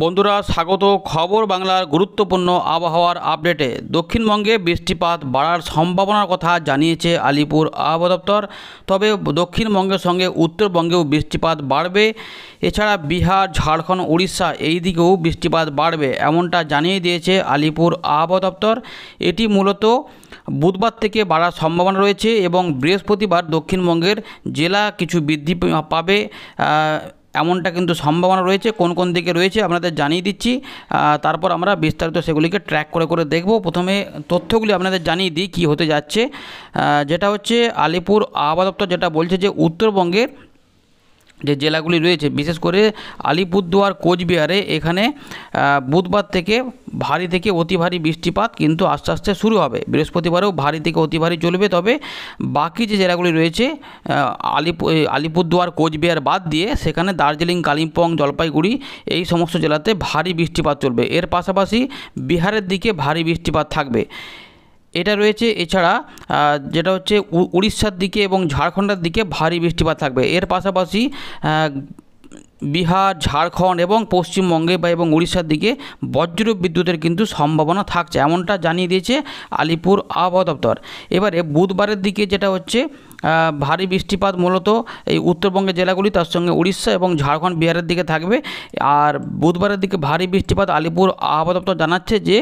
বন্ধুরা স্বাগত খবর বাংলার গুরুত্বপূর্ণ আবহাওয়ার আপডেটে দক্ষিণবঙ্গে বৃষ্টিপাত বাড়ার সম্ভাবনার কথা জানিয়েছে আলিপুর আবহাওয়া দপ্তর তবে দক্ষিণবঙ্গের সঙ্গে উত্তরবঙ্গেও বৃষ্টিপাত বাড়বে এছাড়া বিহার ঝাড়খণ্ড উড়িষ্যা এই দিকেও বৃষ্টিপাত বাড়বে এমনটা জানিয়ে দিয়েছে আলিপুর আবহাওয়া দপ্তর এটি মূলত বুধবার থেকে বাড়ার সম্ভাবনা রয়েছে এবং বৃহস্পতিবার দক্ষিণবঙ্গের জেলা কিছু বৃদ্ধি পাবে এমনটা কিন্তু সম্ভাবনা রয়েছে কোন কোন দিকে রয়েছে আপনাদের জানিয়ে দিচ্ছি তারপর আমরা বিস্তারিত সেগুলিকে ট্র্যাক করে করে দেখব প্রথমে তথ্যগুলি আপনাদের জানিয়ে দিই কী হতে যাচ্ছে যেটা হচ্ছে আলিপুর আবহাওয়া দপ্তর যেটা বলছে যে উত্তরবঙ্গের যে জেলাগুলি রয়েছে বিশেষ করে আলিপুরদুয়ার কোচবিহারে এখানে বুধবার থেকে ভারী থেকে অতি ভারী বৃষ্টিপাত কিন্তু আস্তে আস্তে শুরু হবে বৃহস্পতিবারেও ভারী থেকে অতি ভারী চলবে তবে বাকি যে জেলাগুলি রয়েছে আলিপুর আলিপুরদুয়ার কোচবিহার বাদ দিয়ে সেখানে দার্জিলিং কালিম্পং জলপাইগুড়ি এই সমস্ত জেলাতে ভারী বৃষ্টিপাত চলবে এর পাশাপাশি বিহারের দিকে ভারী বৃষ্টিপাত থাকবে এটা রয়েছে এছাড়া যেটা হচ্ছে উড়িষ্যার দিকে এবং ঝাড়খণ্ডের দিকে ভারী বৃষ্টিপাত থাকবে এর পাশাপাশি বিহার ঝাড়খণ্ড এবং পশ্চিমবঙ্গে বা এবং উড়িষ্যার দিকে বজ্র বিদ্যুতের কিন্তু সম্ভাবনা থাকছে এমনটা জানিয়ে দিয়েছে আলিপুর আবহাওয়া দপ্তর এবারে বুধবারের দিকে যেটা হচ্ছে ভারী বৃষ্টিপাত মূলত এই উত্তরবঙ্গের জেলাগুলি তার সঙ্গে উড়িষ্যা এবং ঝাড়খণ্ড বিহারের দিকে থাকবে আর বুধবারের দিকে ভারী বৃষ্টিপাত আলিপুর আবহাওয়া দপ্তর জানাচ্ছে যে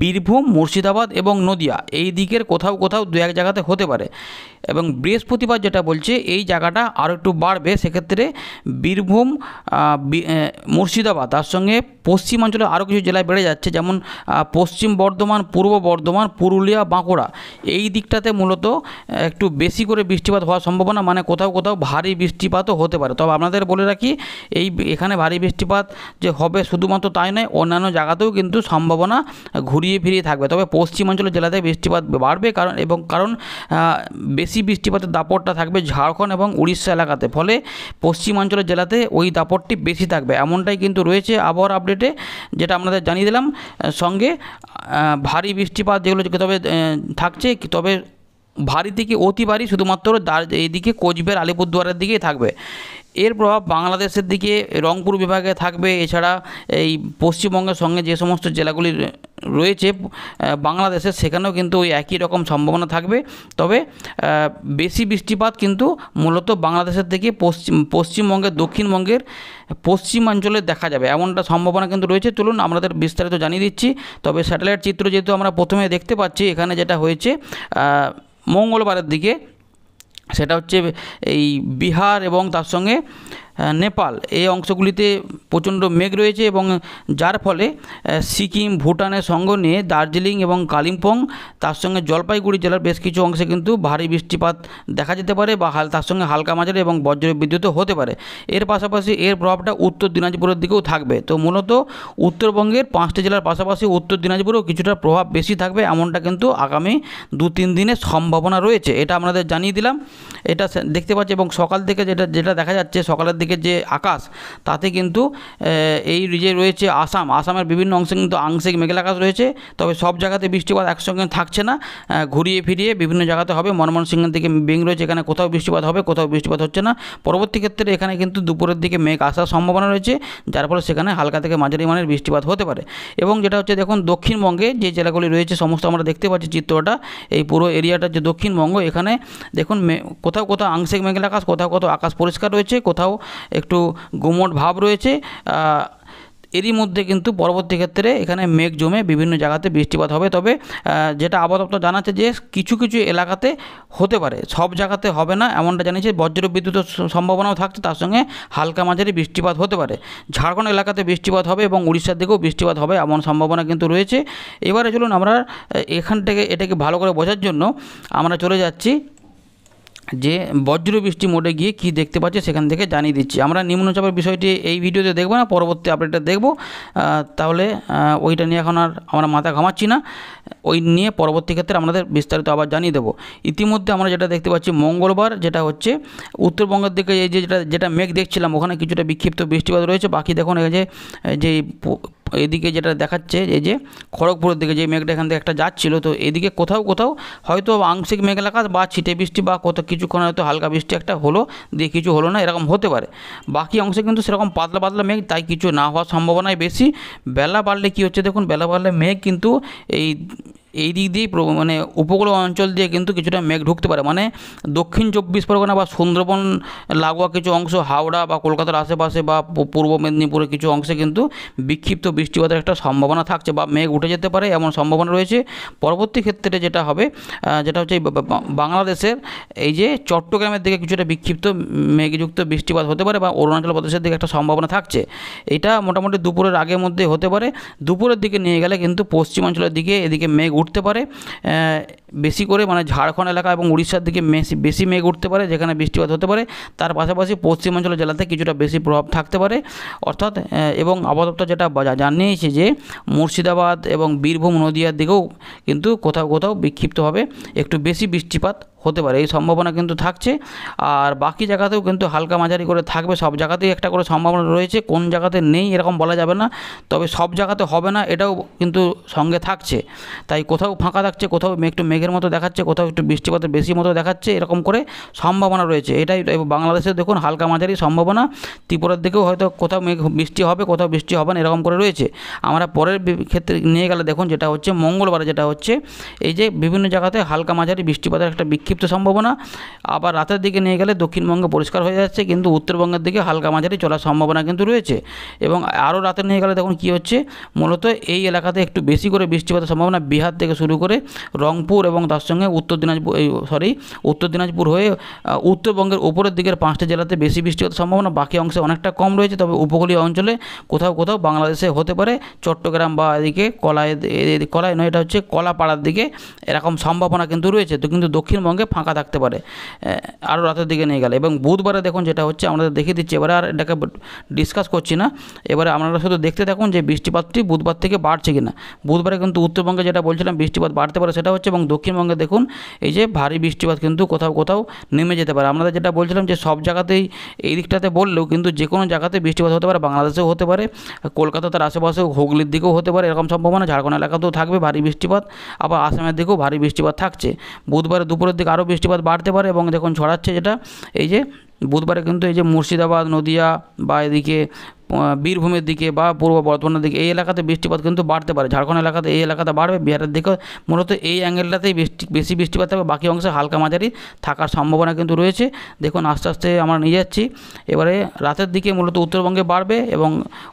বীরভূম মুর্শিদাবাদ এবং নদিয়া এই দিকের কোথাও কোথাও দু এক জায়গাতে হতে পারে এবং বৃহস্পতিবার যেটা বলছে এই জায়গাটা আরও একটু বাড়বে সেক্ষেত্রে বীরভূম মুর্শিদাবাদ তার সঙ্গে পশ্চিমাঞ্চলে আরও কিছু জেলায় বেড়ে যাচ্ছে যেমন পশ্চিম বর্ধমান পূর্ব বর্ধমান পুরুলিয়া বাঁকুড়া এই দিকটাতে মূলত একটু বেশি করে বৃষ্টিপাত হওয়ার সম্ভাবনা মানে কোথাও কোথাও ভারী বৃষ্টিপাতও হতে পারে তবে আপনাদের বলে রাখি এই এখানে ভারী বৃষ্টিপাত যে হবে শুধুমাত্র তাই নয় অন্যান্য জায়গাতেও কিন্তু সম্ভাবনা ঘুরিয়ে ফিরিয়ে থাকবে তবে পশ্চিমাঞ্চলের জেলাতে বৃষ্টিপাত বাড়বে কারণ এবং কারণ বেশি বৃষ্টিপাতের দাপটটা থাকবে ঝাড়খণ্ড এবং উড়িষ্যা এলাকাতে ফলে পশ্চিমাঞ্চলের জেলাতে ওই দাপটটি বেশি থাকবে এমনটাই কিন্তু রয়েছে আবহাওয়ার আপডেটে যেটা আপনাদের জানিয়ে দিলাম সঙ্গে ভারী বৃষ্টিপাত যেগুলো তবে থাকছে তবে ভারী থেকে অতি ভারী শুধুমাত্র এইদিকে কোচবিহার আলিপুরদুয়ারের দিকেই থাকবে এর প্রভাব বাংলাদেশের দিকে রংপুর বিভাগে থাকবে এছাড়া এই পশ্চিমবঙ্গের সঙ্গে যে সমস্ত জেলাগুলি রয়েছে বাংলাদেশের সেখানেও কিন্তু ওই একই রকম সম্ভাবনা থাকবে তবে বেশি বৃষ্টিপাত কিন্তু মূলত বাংলাদেশের থেকে পশ্চিম পশ্চিমবঙ্গের দক্ষিণবঙ্গের পশ্চিমাঞ্চলে দেখা যাবে এমনটা সম্ভাবনা কিন্তু রয়েছে চলুন আমাদের বিস্তারিত জানিয়ে দিচ্ছি তবে স্যাটেলাইট চিত্র যেহেতু আমরা প্রথমে দেখতে পাচ্ছি এখানে যেটা হয়েছে মঙ্গলবারের দিকে সেটা হচ্ছে এই বিহার এবং তার সঙ্গে নেপাল এই অংশগুলিতে প্রচণ্ড মেঘ রয়েছে এবং যার ফলে সিকিম ভুটানের সঙ্গ নিয়ে দার্জিলিং এবং কালিম্পং তার সঙ্গে জলপাইগুড়ি জেলার বেশ কিছু অংশে কিন্তু ভারী বৃষ্টিপাত দেখা যেতে পারে বা হাল তার সঙ্গে হালকা মাঝারি এবং বজ্র বজ্রবিদ্যুৎও হতে পারে এর পাশাপাশি এর প্রভাবটা উত্তর দিনাজপুরের দিকেও থাকবে তো মূলত উত্তরবঙ্গের পাঁচটি জেলার পাশাপাশি উত্তর দিনাজপুরেও কিছুটা প্রভাব বেশি থাকবে এমনটা কিন্তু আগামী দু তিন দিনের সম্ভাবনা রয়েছে এটা আপনাদের জানিয়ে দিলাম এটা দেখতে পাচ্ছি এবং সকাল থেকে যেটা যেটা দেখা যাচ্ছে সকালের দিকে দিকের যে আকাশ তাতে কিন্তু এই যে রয়েছে আসাম আসামের বিভিন্ন অংশে কিন্তু আংশিক মেঘলা আকাশ রয়েছে তবে সব জায়গাতে বৃষ্টিপাত একসঙ্গে থাকছে না ঘুরিয়ে ফিরিয়ে বিভিন্ন জায়গাতে হবে মনমোহন দিকে বেং রয়েছে এখানে কোথাও বৃষ্টিপাত হবে কোথাও বৃষ্টিপাত হচ্ছে না পরবর্তী ক্ষেত্রে এখানে কিন্তু দুপুরের দিকে মেঘ আসার সম্ভাবনা রয়েছে যার ফলে সেখানে হালকা থেকে মাঝারি মানের বৃষ্টিপাত হতে পারে এবং যেটা হচ্ছে দেখুন দক্ষিণবঙ্গে যে জেলাগুলি রয়েছে সমস্ত আমরা দেখতে পাচ্ছি চিত্রটা এই পুরো এরিয়াটা যে দক্ষিণবঙ্গ এখানে দেখুন কোথাও কোথাও আংশিক মেঘলা আকাশ কোথাও কোথাও আকাশ পরিষ্কার রয়েছে কোথাও একটু গুমট ভাব রয়েছে এরই মধ্যে কিন্তু পরবর্তী ক্ষেত্রে এখানে মেঘ জমে বিভিন্ন জায়গাতে বৃষ্টিপাত হবে তবে যেটা আবহাওয়া জানাচ্ছে যে কিছু কিছু এলাকাতে হতে পারে সব জায়গাতে হবে না এমনটা জানিয়েছে বজ্র বিদ্যুতের সম্ভাবনাও থাকছে তার সঙ্গে হালকা মাঝারি বৃষ্টিপাত হতে পারে ঝাড়খণ্ড এলাকাতে বৃষ্টিপাত হবে এবং উড়িষ্যার দিকেও বৃষ্টিপাত হবে এমন সম্ভাবনা কিন্তু রয়েছে এবারে চলুন আমরা এখান থেকে এটাকে ভালো করে বোঝার জন্য আমরা চলে যাচ্ছি যে বজ্র বৃষ্টি মোডে গিয়ে কি দেখতে পাচ্ছে সেখান থেকে জানিয়ে দিচ্ছি আমরা নিম্নচাপের বিষয়টি এই ভিডিওতে দেখব না পরবর্তী আপডেটটা দেখব তাহলে ওইটা নিয়ে এখন আর আমরা মাথা ঘামাচ্ছি না ওই নিয়ে পরবর্তী ক্ষেত্রে আমাদের বিস্তারিত আবার জানিয়ে দেবো ইতিমধ্যে আমরা যেটা দেখতে পাচ্ছি মঙ্গলবার যেটা হচ্ছে উত্তরবঙ্গের দিকে এই যে যেটা যেটা মেঘ দেখছিলাম ওখানে কিছুটা বিক্ষিপ্ত বৃষ্টিপাত রয়েছে বাকি দেখুন এই যে এদিকে যেটা দেখাচ্ছে এই যে খড়গপুরের দিকে যে মেঘটা এখান থেকে একটা যাচ্ছিল তো এদিকে কোথাও কোথাও হয়তো আংশিক মেঘলাকাশ বা ছিটে বৃষ্টি বা কোথাও কিছুক্ষণ হয়তো হালকা বৃষ্টি একটা হলো দিয়ে কিছু হলো না এরকম হতে পারে বাকি অংশে কিন্তু সেরকম পাতলা পাতলা মেঘ তাই কিছু না হওয়ার সম্ভাবনাই বেশি বেলা বাড়লে কী হচ্ছে দেখুন বেলা বাড়লে মেঘ কিন্তু এই এই দিক দিয়ে মানে উপকূল অঞ্চল দিয়ে কিন্তু কিছুটা মেঘ ঢুকতে পারে মানে দক্ষিণ চব্বিশ পরগনা বা সুন্দরবন লাগোয়া কিছু অংশ হাওড়া বা কলকাতার আশেপাশে বা পূর্ব মেদিনীপুরের কিছু অংশে কিন্তু বিক্ষিপ্ত বৃষ্টিপাতের একটা সম্ভাবনা থাকছে বা মেঘ উঠে যেতে পারে এমন সম্ভাবনা রয়েছে পরবর্তী ক্ষেত্রে যেটা হবে যেটা হচ্ছে বাংলাদেশের এই যে চট্টগ্রামের দিকে কিছুটা বিক্ষিপ্ত মেঘযুক্ত বৃষ্টিপাত হতে পারে বা অরুণাচল প্রদেশের দিকে একটা সম্ভাবনা থাকছে এটা মোটামুটি দুপুরের আগের মধ্যে হতে পারে দুপুরের দিকে নিয়ে গেলে কিন্তু পশ্চিমাঞ্চলের দিকে এদিকে মেঘ উঠতে পারে বেশি করে মানে ঝাড়খণ্ড এলাকা এবং উড়িষ্যার দিকে বেশি বেশি মেঘ উঠতে পারে যেখানে বৃষ্টিপাত হতে পারে তার পাশাপাশি পশ্চিমাঞ্চল জেলাতে কিছুটা বেশি প্রভাব থাকতে পারে অর্থাৎ এবং আপাতত যেটা জানিয়েছে যে মুর্শিদাবাদ এবং বীরভূম নদীয়ার দিকেও কিন্তু কোথাও কোথাও বিক্ষিপ্তভাবে একটু বেশি বৃষ্টিপাত হতে পারে এই সম্ভাবনা কিন্তু থাকছে আর বাকি জায়গাতেও কিন্তু হালকা মাঝারি করে থাকবে সব জায়গাতেই একটা করে সম্ভাবনা রয়েছে কোন জায়গাতে নেই এরকম বলা যাবে না তবে সব জায়গাতে হবে না এটাও কিন্তু সঙ্গে থাকছে তাই কোথাও ফাঁকা থাকছে কোথাও একটু মেঘের মতো দেখাচ্ছে কোথাও একটু বৃষ্টিপাতের বেশি মতো দেখাচ্ছে এরকম করে সম্ভাবনা রয়েছে এটাই বাংলাদেশে দেখুন হালকা মাঝারি সম্ভাবনা ত্রিপুরার দিকেও হয়তো কোথাও মেঘ বৃষ্টি হবে কোথাও বৃষ্টি হবে না এরকম করে রয়েছে আমরা পরের ক্ষেত্রে নিয়ে গেলে দেখুন যেটা হচ্ছে মঙ্গলবারে যেটা হচ্ছে এই যে বিভিন্ন জায়গাতে হালকা মাঝারি বৃষ্টিপাতের একটা বিক্ষিপ্ত বিক্ষিপ্ত সম্ভাবনা আবার রাতের দিকে নিয়ে গেলে দক্ষিণবঙ্গে পরিষ্কার হয়ে যাচ্ছে কিন্তু উত্তরবঙ্গের দিকে হালকা মাঝারি চলার সম্ভাবনা কিন্তু রয়েছে এবং আরও রাতে নিয়ে গেলে দেখুন কী হচ্ছে মূলত এই এলাকাতে একটু বেশি করে বৃষ্টিপাতের সম্ভাবনা বিহার থেকে শুরু করে রংপুর এবং তার সঙ্গে উত্তর দিনাজপুর সরি উত্তর দিনাজপুর হয়ে উত্তরবঙ্গের উপরের দিকের পাঁচটা জেলাতে বেশি বৃষ্টিপাতের সম্ভাবনা বাকি অংশে অনেকটা কম রয়েছে তবে উপকূলীয় অঞ্চলে কোথাও কোথাও বাংলাদেশে হতে পারে চট্টগ্রাম বা এদিকে কলাই কলায় নয় এটা হচ্ছে কলাপাড়ার দিকে এরকম সম্ভাবনা কিন্তু রয়েছে তো কিন্তু দক্ষিণবঙ্গে সঙ্গে ফাঁকা থাকতে পারে আরও রাতের দিকে নিয়ে গেলে এবং বুধবারে দেখুন যেটা হচ্ছে আমরা দেখিয়ে দিচ্ছি এবারে আর এটাকে ডিসকাস করছি না এবারে আপনারা শুধু দেখতে থাকুন যে বৃষ্টিপাতটি বুধবার থেকে বাড়ছে কিনা বুধবারে কিন্তু উত্তরবঙ্গে যেটা বলছিলাম বৃষ্টিপাত বাড়তে পারে সেটা হচ্ছে এবং দক্ষিণবঙ্গে দেখুন এই যে ভারী বৃষ্টিপাত কিন্তু কোথাও কোথাও নেমে যেতে পারে আমরা যেটা বলছিলাম যে সব জায়গাতেই এই দিকটাতে বললেও কিন্তু যে কোনো জায়গাতে বৃষ্টিপাত হতে পারে বাংলাদেশেও হতে পারে কলকাতা তার আশেপাশে হুগলির দিকেও হতে পারে এরকম সম্ভাবনা ঝাড়খণ্ড এলাকাতেও থাকবে ভারী বৃষ্টিপাত আবার আসামের দিকেও ভারী বৃষ্টিপাত থাকছে বুধবারে দুপুরের দিকে থেকে আরও বৃষ্টিপাত বাড়তে পারে এবং দেখুন ছড়াচ্ছে যেটা এই যে বুধবারে কিন্তু এই যে মুর্শিদাবাদ নদিয়া বা এদিকে বীরভূমের দিকে বা পূর্ব বর্ধমানের দিকে এই এলাকাতে বৃষ্টিপাত কিন্তু বাড়তে পারে ঝাড়খণ্ড এলাকাতে এই এলাকাতে বাড়বে বিহারের দিকে মূলত এই অ্যাঙ্গেলটাতেই বৃষ্টি বেশি বৃষ্টিপাত থাকবে বাকি অংশে হালকা মাঝারি থাকার সম্ভাবনা কিন্তু রয়েছে দেখুন আস্তে আস্তে আমরা নিয়ে যাচ্ছি এবারে রাতের দিকে মূলত উত্তরবঙ্গে বাড়বে এবং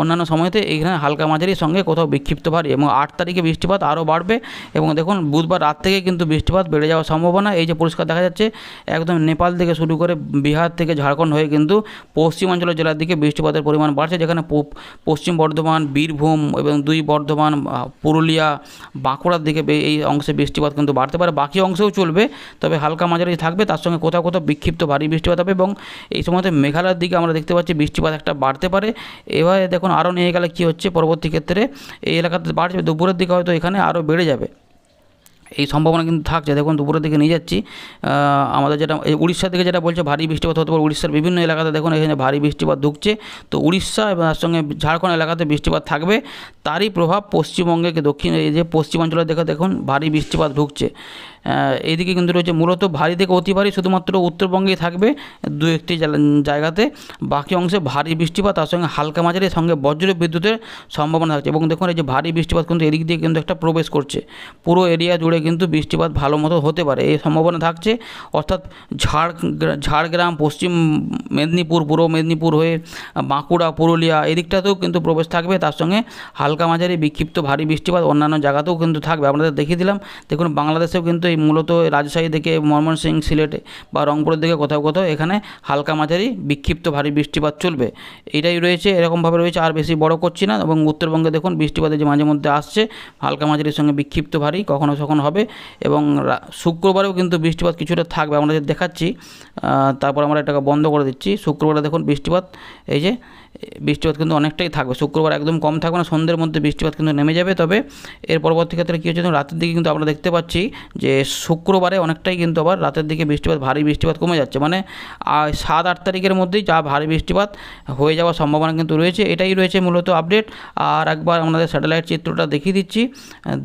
অন্যান্য সময়তে এইখানে হালকা মাঝারির সঙ্গে কোথাও বিক্ষিপ্ত ভারী এবং আট তারিখে বৃষ্টিপাত আরও বাড়বে এবং দেখুন বুধবার রাত থেকে কিন্তু বৃষ্টিপাত বেড়ে যাওয়ার সম্ভাবনা এই যে পরিষ্কার দেখা যাচ্ছে একদম নেপাল থেকে শুরু করে বিহার থেকে ঝাড়খণ্ড হয়ে কিন্তু পশ্চিমাঞ্চলের জেলার দিকে বৃষ্টিপাতের পরিমাণ বাড়ছে আছে যেখানে পশ্চিম বর্ধমান বীরভূম এবং দুই বর্ধমান পুরুলিয়া বাঁকুড়ার দিকে এই অংশে বৃষ্টিপাত কিন্তু বাড়তে পারে বাকি অংশেও চলবে তবে হালকা মাঝারি থাকবে তার সঙ্গে কোথাও কোথাও বিক্ষিপ্ত ভারী বৃষ্টিপাত হবে এবং এই সময়তে মেঘালয়ের দিকে আমরা দেখতে পাচ্ছি বৃষ্টিপাত একটা বাড়তে পারে এভাবে দেখুন আরও নিয়ে গেলে কী হচ্ছে পরবর্তী ক্ষেত্রে এই এলাকাতে বাড়ছে দুপুরের দিকে হয়তো এখানে আরও বেড়ে যাবে এই সম্ভাবনা কিন্তু থাকছে দেখুন দুপুরের দিকে নিয়ে যাচ্ছি আমাদের যেটা উড়িষ্যা থেকে যেটা বলছে ভারী বৃষ্টিপাত হতে পারে উড়িষ্যার বিভিন্ন এলাকাতে দেখুন এখানে ভারী বৃষ্টিপাত ঢুকছে তো উড়িষ্যা এবং তার সঙ্গে ঝাড়খণ্ড এলাকাতে বৃষ্টিপাত থাকবে তারই প্রভাব পশ্চিমবঙ্গে দক্ষিণ এই যে পশ্চিমাঞ্চলের দেখে দেখুন ভারী বৃষ্টিপাত ঢুকছে এইদিকে কিন্তু রয়েছে মূলত ভারী থেকে অতি ভারী শুধুমাত্র উত্তরবঙ্গেই থাকবে দু একটি জায়গাতে বাকি অংশে ভারী বৃষ্টিপাত তার সঙ্গে হালকা মাঝারি সঙ্গে বজ্র বিদ্যুতের সম্ভাবনা থাকছে এবং দেখুন এই যে ভারী বৃষ্টিপাত কিন্তু এদিক দিয়ে কিন্তু একটা প্রবেশ করছে পুরো এরিয়া জুড়ে কিন্তু বৃষ্টিপাত ভালো মতো হতে পারে এই সম্ভাবনা থাকছে অর্থাৎ ঝাড় ঝাড়গ্রাম পশ্চিম মেদিনীপুর পূর্ব মেদিনীপুর হয়ে বাঁকুড়া পুরুলিয়া এদিকটাতেও কিন্তু প্রবেশ থাকবে তার সঙ্গে হালকা মাঝারি বিক্ষিপ্ত ভারী বৃষ্টিপাত অন্যান্য জায়গাতেও কিন্তু থাকবে আপনাদের দেখিয়ে দিলাম দেখুন বাংলাদেশেও কিন্তু মূলত রাজশাহী থেকে ময়মনসিং সিলেটে বা রংপুরের দিকে কোথাও কোথাও এখানে হালকা মাঝারি বিক্ষিপ্ত ভারী বৃষ্টিপাত চলবে এটাই রয়েছে এরকমভাবে রয়েছে আর বেশি বড় করছি না এবং উত্তরবঙ্গে দেখুন বৃষ্টিপাতে যে মাঝে মধ্যে আসছে হালকা মাঝারির সঙ্গে বিক্ষিপ্ত ভারী কখনো সখন হবে এবং শুক্রবারেও কিন্তু বৃষ্টিপাত কিছুটা থাকবে আমরা দেখাচ্ছি তারপর আমরা এটাকে বন্ধ করে দিচ্ছি শুক্রবারে দেখুন বৃষ্টিপাত এই যে বৃষ্টিপাত কিন্তু অনেকটাই থাকবে শুক্রবার একদম কম থাকবে না সন্ধ্যের মধ্যে বৃষ্টিপাত কিন্তু নেমে যাবে তবে এর পরবর্তী ক্ষেত্রে কী হচ্ছে রাতের দিকে কিন্তু আমরা দেখতে পাচ্ছি যে শুক্রবারে অনেকটাই কিন্তু আবার রাতের দিকে বৃষ্টিপাত ভারী বৃষ্টিপাত কমে যাচ্ছে মানে সাত আট তারিখের মধ্যেই যা ভারী বৃষ্টিপাত হয়ে যাওয়ার সম্ভাবনা কিন্তু রয়েছে এটাই রয়েছে মূলত আপডেট আর একবার আমাদের স্যাটেলাইট চিত্রটা দেখিয়ে দিচ্ছি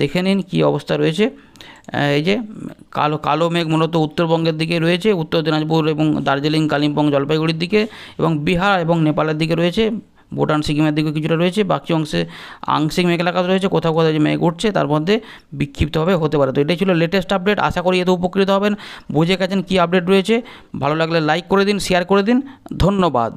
দেখে নিন কী অবস্থা রয়েছে এই যে কালো কালো মেঘ মূলত উত্তরবঙ্গের দিকে রয়েছে উত্তর দিনাজপুর এবং দার্জিলিং কালিম্পং জলপাইগুড়ির দিকে এবং বিহার এবং নেপালের দিকে রয়েছে ভুটান সিকিমের দিকে কিছুটা রয়েছে বাকি অংশে আংশিক মেঘলা কাজ রয়েছে কোথাও কোথাও যে মেঘ উঠছে তার মধ্যে বিক্ষিপ্তভাবে হতে পারে তো এটাই ছিল লেটেস্ট আপডেট আশা করি এতে উপকৃত হবেন বুঝে গেছেন কী আপডেট রয়েছে ভালো লাগলে লাইক করে দিন শেয়ার করে দিন ধন্যবাদ